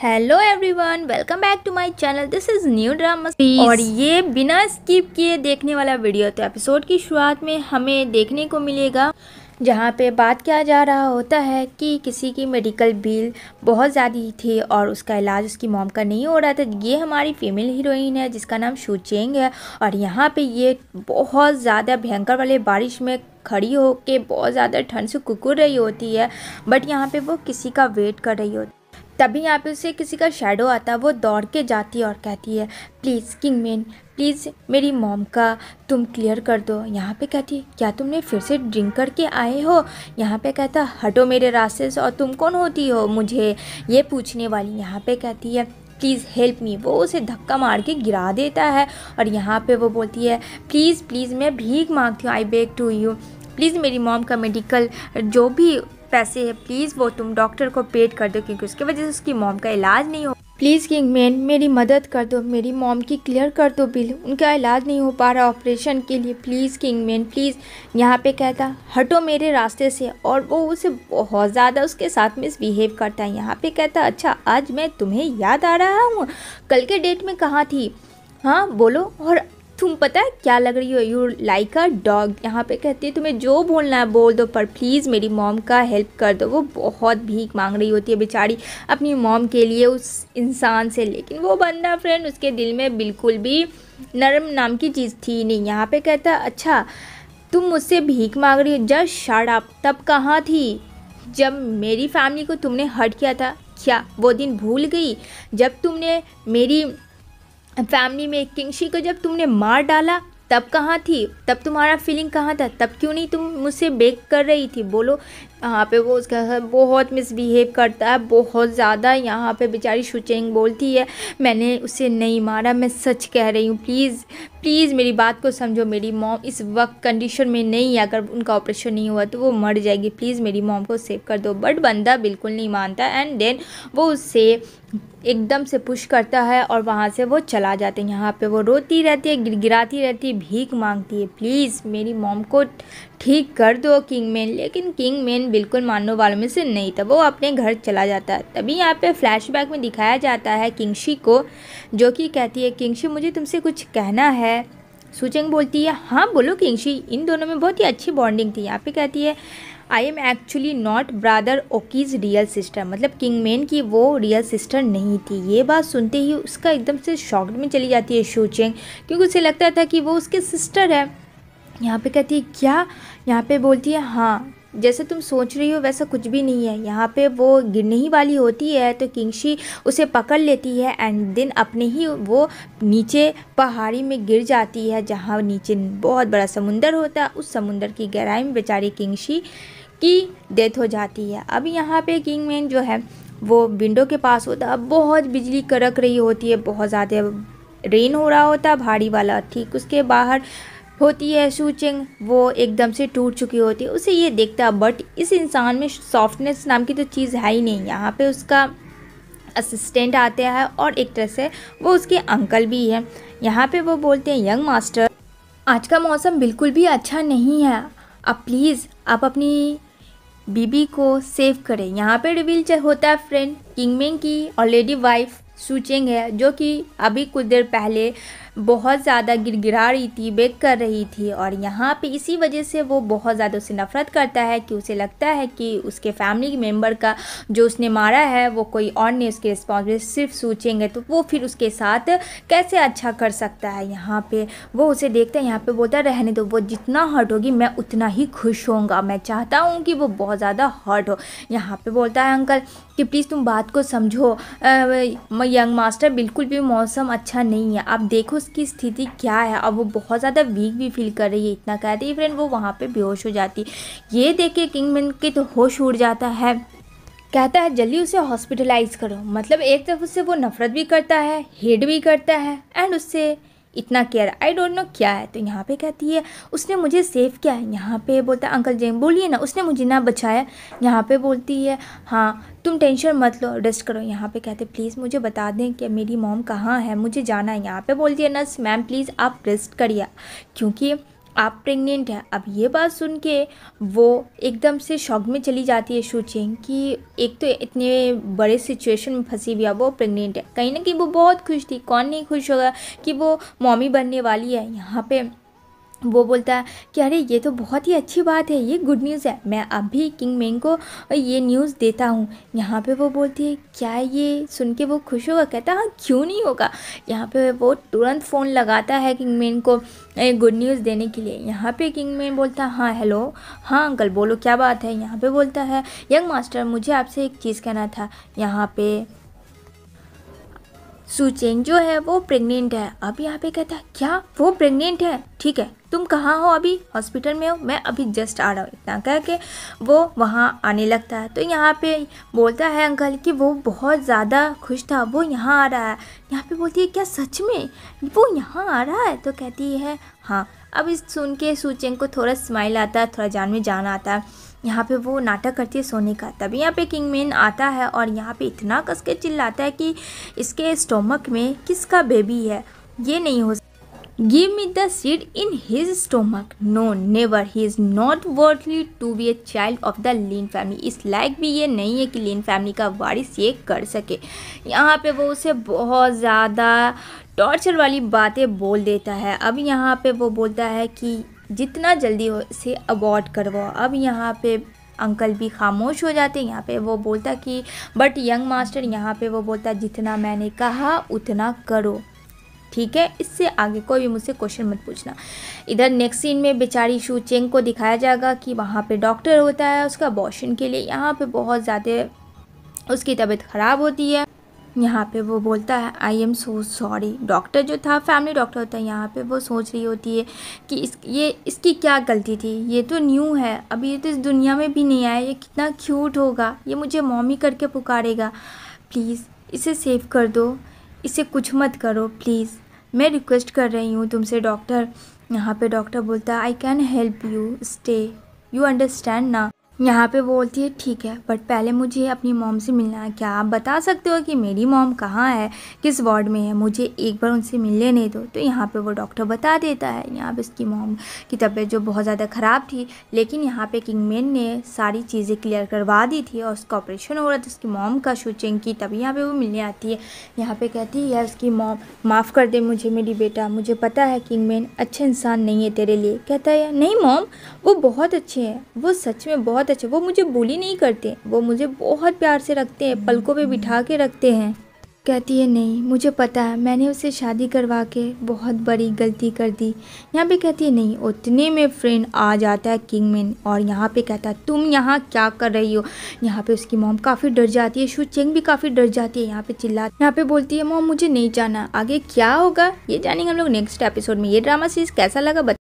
hello everyone welcome back to my channel this is new drama और ये बिना skip किए देखने वाला वीडियो तो एपिसोड की शुरुआत में हमें देखने को मिलेगा जहाँ पे बात किया जा रहा होता है कि किसी की मेडिकल बिल बहुत ज़्यादा थी और उसका इलाज उसकी मॉम का नहीं हो रहा था ये हमारी फीमेल हीरोइन है जिसका नाम शूचेंग है और यहाँ पे ये बहुत ज़्यादा भयंकर वाले बारिश में खड़ी के बहुत ज़्यादा ठंड से कुकुर रही होती है बट यहाँ पे वो किसी का वेट कर रही होती तभी यहाँ पे उसे किसी का शेडो आता है वो दौड़ के जाती है और कहती है प्लीज़ किंग मैन प्लीज़ मेरी मॉम का तुम क्लियर कर दो यहाँ पे कहती क्या तुमने फिर से ड्रिंक करके आए हो यहाँ पे कहता हटो मेरे रास्ते से और तुम कौन होती हो मुझे ये पूछने वाली यहाँ पे कहती है प्लीज़ हेल्प मी वो उसे धक्का मार के गिरा देता है और यहाँ पे वो बोलती है प्लीज़ प्लीज़ मैं भीख मांगती हूँ I beg to you please मेरी मॉम का मेडिकल जो भी पैसे है प्लीज़ वो तुम डॉक्टर को पेड कर दो क्योंकि उसकी वजह से उसकी मॉम का इलाज नहीं हो प्लीज़ किंग मैन मेरी मदद कर दो मेरी मॉम की क्लियर कर दो बिल उनका इलाज नहीं हो पा रहा ऑपरेशन के लिए प्लीज़ किंग मैन प्लीज़ यहाँ पे कहता हटो मेरे रास्ते से और वो उसे बहुत ज़्यादा उसके साथ मिसबिहेव करता है यहाँ पे कहता अच्छा आज मैं तुम्हें याद आ रहा हूँ कल के डेट में कहाँ थी हाँ बोलो और तुम पता है क्या लग रही हो यू लाइक अ डॉग यहाँ पे कहती है तुम्हें जो बोलना है बोल दो पर प्लीज़ मेरी मॉम का हेल्प कर दो वो बहुत भीख मांग रही होती है बेचारी अपनी मॉम के लिए उस इंसान से लेकिन वो बंदा फ्रेंड उसके दिल में बिल्कुल भी नरम नाम की चीज़ थी नहीं यहाँ पे कहता अच्छा तुम मुझसे भीख मांग रही हो जस्ट शार्ट आप तब कहाँ थी जब मेरी फैमिली को तुमने हर्ट किया था क्या वो दिन भूल गई जब तुमने मेरी फैमिली में किंगशी को जब तुमने मार डाला तब कहाँ थी तब तुम्हारा फीलिंग कहाँ था तब क्यों नहीं तुम मुझसे बेग कर रही थी बोलो यहाँ पे वो उसका बहुत मिसबिहेव करता है बहुत ज़्यादा यहाँ पे बेचारी शुचेंग बोलती है मैंने उसे नहीं मारा मैं सच कह रही हूँ प्लीज़ प्लीज़ मेरी बात को समझो मेरी मॉम इस वक्त कंडीशन में नहीं है अगर उनका ऑपरेशन नहीं हुआ तो वो मर जाएगी प्लीज़ मेरी मॉम को सेव कर दो बट बंदा बिल्कुल नहीं मानता एंड देन वो उससे एकदम से पुश करता है और वहाँ से वो चला जाते हैं यहाँ पे वो रोती रहती है गिराती रहती है भीख मांगती है प्लीज़ मेरी मॉम को ठीक कर दो किंग मैन लेकिन किंग मैन बिल्कुल मानने वालों में से नहीं था वो अपने घर चला जाता है तभी यहाँ पे फ्लैशबैक में दिखाया जाता है किंगशी को जो कि कहती है किंगशी मुझे तुमसे कुछ कहना है सुचंग बोलती है हाँ बोलो किंगशी इन दोनों में बहुत ही अच्छी बॉन्डिंग थी यहाँ पे कहती है I am actually not brother okies real sister मतलब किंग मेन की वो रियल सिस्टर नहीं थी ये बात सुनते ही उसका एकदम से शॉक्ड में चली जाती है शूचेंग क्योंकि उसे लगता था कि वो उसके सिस्टर है यहाँ पे कहती है क्या यहाँ पे बोलती है हाँ जैसे तुम सोच रही हो वैसा कुछ भी नहीं है यहाँ पे वो गिरने ही वाली होती है तो किंगशी उसे पकड़ लेती है एंड दिन अपने ही वो नीचे पहाड़ी में गिर जाती है जहाँ नीचे बहुत बड़ा समुंदर होता है उस समुंदर की गहराई में बेचारी किंगशी की डेथ हो जाती है अब यहाँ पे किंग मैन जो है वो विंडो के पास होता है बहुत बिजली कड़क रही होती है बहुत ज़्यादा रेन हो रहा होता है भारी वाला ठीक उसके बाहर होती है सूचिंग वो एकदम से टूट चुकी होती है उसे ये देखता बट इस इंसान में सॉफ्टनेस नाम की तो चीज़ है ही नहीं यहाँ पे उसका असिस्टेंट आता है और एक तरह से वो उसके अंकल भी हैं यहाँ पे वो बोलते हैं यंग मास्टर आज का मौसम बिल्कुल भी अच्छा नहीं है अब प्लीज़ आप अपनी बीबी को सेव करें यहाँ पे रिवील होता है फ्रेंड किंगमिंग की ऑलरेडी वाइफ सूचेंग है जो कि अभी कुछ देर पहले बहुत ज़्यादा गिड़गिड़ा रही थी बेग कर रही थी और यहाँ पे इसी वजह से वो बहुत ज़्यादा उसे नफ़रत करता है कि उसे लगता है कि उसके फैमिली मेम्बर का जो उसने मारा है वो कोई और नहीं उसके रिस्पॉन्सिबिलिटी सिर्फ सोचेंगे तो वो फिर उसके साथ कैसे अच्छा कर सकता है यहाँ पर वो उसे देखते हैं यहाँ पर बोलता रहने दो वो जितना हर्ट होगी मैं उतना ही खुश होंगे मैं चाहता हूँ कि वो बहुत ज़्यादा हर्ट हो यहाँ पर बोलता है अंकल कि प्लीज़ तुम बात को समझो यंग मास्टर बिल्कुल भी मौसम अच्छा नहीं है आप देखो उसकी स्थिति क्या है और वो बहुत ज़्यादा वीक भी फील कर रही है इतना कहती है फ्रेंड वो वहाँ पे बेहोश हो जाती है ये देख के किंगमैन के तो होश उड़ जाता है कहता है जल्दी उसे हॉस्पिटलाइज करो मतलब एक तरफ उससे वो नफरत भी करता है हेड भी करता है एंड उससे इतना केयर आई डोंट नो क्या है तो यहाँ पे कहती है उसने मुझे सेव किया है यहाँ पे बोलता है अंकल जेम बोलिए ना उसने मुझे ना बचाया यहाँ पे बोलती है हाँ तुम टेंशन मत लो रेस्ट करो यहाँ पे कहते प्लीज़ मुझे बता दें कि मेरी मॉम कहाँ है मुझे जाना है यहाँ पे बोलती है नर्स मैम प्लीज़ आप रेस्ट करिए क्योंकि आप प्रेग्नेंट हैं अब ये बात सुन के वो एकदम से शौक में चली जाती है सोचें कि एक तो इतने बड़े सिचुएशन में फंसी हुई है वो प्रेग्नेंट है कहीं ना कहीं वो बहुत खुश थी कौन नहीं खुश होगा कि वो मॉमी बनने वाली है यहाँ पे वो बोलता है कि अरे ये तो बहुत ही अच्छी बात है ये गुड न्यूज़ है मैं अब भी किंग मेंग को ये न्यूज़ देता हूँ यहाँ पे वो बोलती है क्या ये सुन के वो खुश होगा कहता हाँ क्यों नहीं होगा यहाँ पे वो तुरंत फ़ोन लगाता है किंग मेन को गुड न्यूज़ देने के लिए यहाँ पे किंग मेन बोलता है हाँ हेलो हाँ अंकल बोलो क्या बात है यहाँ पर बोलता है यंग मास्टर मुझे आपसे एक चीज़ कहना था यहाँ पे सुचेन जो है वो प्रेग्नेंट है अब यहाँ पे कहता है क्या वो प्रेग्नेंट है ठीक है तुम कहाँ हो अभी हॉस्पिटल में हो मैं अभी जस्ट आ रहा हूँ इतना कह के वो वहाँ आने लगता है तो यहाँ पे बोलता है अंकल कि वो बहुत ज़्यादा खुश था वो यहाँ आ रहा है यहाँ पे बोलती है क्या सच में वो यहाँ आ रहा है तो कहती है हाँ अब इस सुन के सुचेन को थोड़ा स्माइल आता है थोड़ा जान में जान आता है यहाँ पे वो नाटक करती है सोने का तभी यहाँ पे किंग मेन आता है और यहाँ पे इतना कस के चिल्लाता है कि इसके स्टोमक में किसका बेबी है ये नहीं हो give me the seed in his stomach no never he is not worthly to be a child of the lean family is like भी ये नहीं है कि लीन फैमिली का वारिस ये कर सके यहाँ पे वो उसे बहुत ज़्यादा टॉर्चर वाली बातें बोल देता है अब यहाँ पे वो बोलता है कि जितना जल्दी हो से अबॉर्ड करवाओ अब यहाँ पे अंकल भी खामोश हो जाते यहाँ पे वो बोलता कि बट यंग मास्टर यहाँ पे वो बोलता जितना मैंने कहा उतना करो ठीक है इससे आगे कोई भी मुझसे क्वेश्चन मत पूछना इधर नेक्स्ट सीन में बेचारी शू चेंग को दिखाया जाएगा कि वहाँ पे डॉक्टर होता है उसका अबॉर्शन के लिए यहाँ पे बहुत ज़्यादा उसकी तबीयत ख़राब होती है यहाँ पे वो बोलता है I am so sorry doctor जो था फैमिली डॉक्टर होता है यहाँ पे वो सोच रही होती है कि इस ये इसकी क्या गलती थी ये तो न्यू है अभी ये तो इस दुनिया में भी नहीं आया ये कितना क्यूट होगा ये मुझे मॉमी करके पुकारेगा प्लीज़ इसे सेव कर दो इसे कुछ मत करो प्लीज़ मैं रिक्वेस्ट कर रही हूँ तुमसे डॉक्टर यहाँ पे डॉक्टर बोलता है I can help you stay you understand ना यहाँ पे बोलती है ठीक है बट पहले मुझे अपनी मॉम से मिलना है क्या आप बता सकते हो कि मेरी मॉम कहाँ है किस वार्ड में है मुझे एक बार उनसे मिलने नहीं दो तो यहाँ पे वो डॉक्टर बता देता है यहाँ पे उसकी मॉम की तबीयत जो बहुत ज़्यादा ख़राब थी लेकिन यहाँ पे किंगमैन ने सारी चीज़ें क्लियर करवा दी थी और उसका ऑपरेशन हो रहा था उसकी मॉम का शूटिंग की तभी यहाँ पर वो मिलने आती है यहाँ पर कहती है उसकी मॉम माफ़ कर दे मुझे मेरी बेटा मुझे पता है किंगमैन अच्छे इंसान नहीं है तेरे लिए कहता है नहीं मॉम वो बहुत अच्छे हैं वो सच में बहुत बहुत अच्छे वो मुझे बोली नहीं करते वो मुझे बहुत प्यार से रखते हैं पलकों पे बिठा के रखते हैं कहती है नहीं मुझे पता है मैंने उससे शादी करवा के बहुत बड़ी गलती कर दी यहाँ पे कहती है नहीं उतने में फ्रेंड आ जाता है किंग मैन और यहाँ पे कहता है तुम यहाँ क्या कर रही हो यहाँ पे उसकी मोम काफ़ी डर जाती है शू चेंग भी काफ़ी डर जाती है यहाँ पे चिल्ला यहाँ पे बोलती है मोम मुझे नहीं जाना आगे क्या होगा ये जानेंगे हम लोग नेक्स्ट एपिसोड में ये ड्रामा सीरीज कैसा लगा